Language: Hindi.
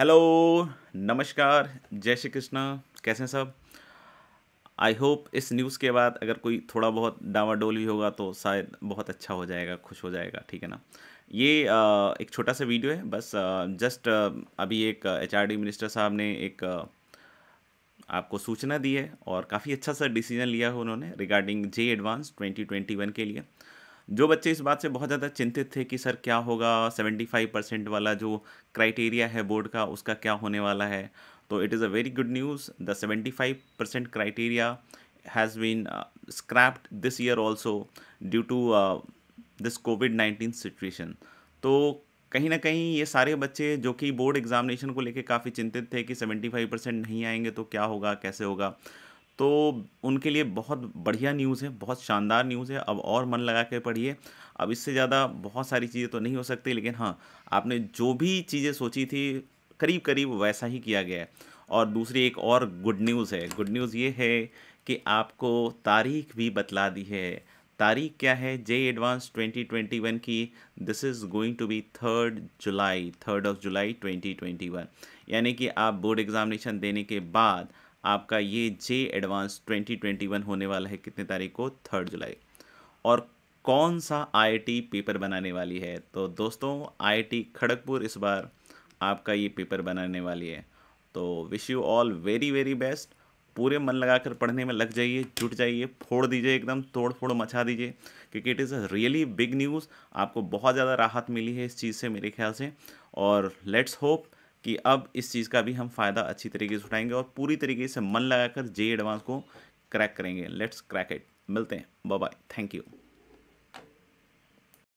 हेलो नमस्कार जय श्री कृष्णा कैसे हैं सब आई होप इस न्यूज़ के बाद अगर कोई थोड़ा बहुत डावाडोल भी होगा तो शायद बहुत अच्छा हो जाएगा खुश हो जाएगा ठीक है ना ये एक छोटा सा वीडियो है बस जस्ट अभी एक एच मिनिस्टर साहब ने एक आपको सूचना दी है और काफ़ी अच्छा सा डिसीजन लिया है उन्होंने रिगार्डिंग जे एडवांस 2021 के लिए जो बच्चे इस बात से बहुत ज़्यादा चिंतित थे कि सर क्या होगा 75 परसेंट वाला जो क्राइटेरिया है बोर्ड का उसका क्या होने वाला है तो it is a very good news the 75 percent criteria has been scrapped this year also due to this covid nineteen situation तो कहीं ना कहीं ये सारे बच्चे जो कि बोर्ड एग्जामिनेशन को लेके काफ़ी चिंतित थे कि 75 परसेंट नहीं आएंगे तो क्या होगा कैसे होगा तो उनके लिए बहुत बढ़िया न्यूज़ है बहुत शानदार न्यूज़ है अब और मन लगा के पढ़िए अब इससे ज़्यादा बहुत सारी चीज़ें तो नहीं हो सकती लेकिन हाँ आपने जो भी चीज़ें सोची थी करीब करीब वैसा ही किया गया है और दूसरी एक और गुड न्यूज़ है गुड न्यूज़ ये है कि आपको तारीख भी बतला दी है तारीख क्या है जे एडवांस 2021 की this is going to be third July third of July 2021 यानी कि आप बोर्ड एग्ज़ामिनेशन देने के बाद आपका ये जे एडवांस 2021 होने वाला है कितने तारीख को थर्ड जुलाई और कौन सा आईआईटी पेपर बनाने वाली है तो दोस्तों आईआईटी खड़गपुर इस बार आपका ये पेपर बनाने वाली है तो wish you all very very best पूरे मन लगाकर पढ़ने में लग जाइए जुट जाइए फोड़ दीजिए एकदम तोड़ फोड़ मचा दीजिए क्योंकि it is a really big news आपको बहुत ज़्यादा राहत मिली है इस चीज़ से मेरे ख्याल से और लेट्स होप कि अब इस चीज़ का भी हम फ़ायदा अच्छी तरीके से उठाएंगे और पूरी तरीके से मन लगाकर जे एडवांस को क्रैक करेंगे लेट्स क्रैक इट मिलते हैं बाय थैंक यू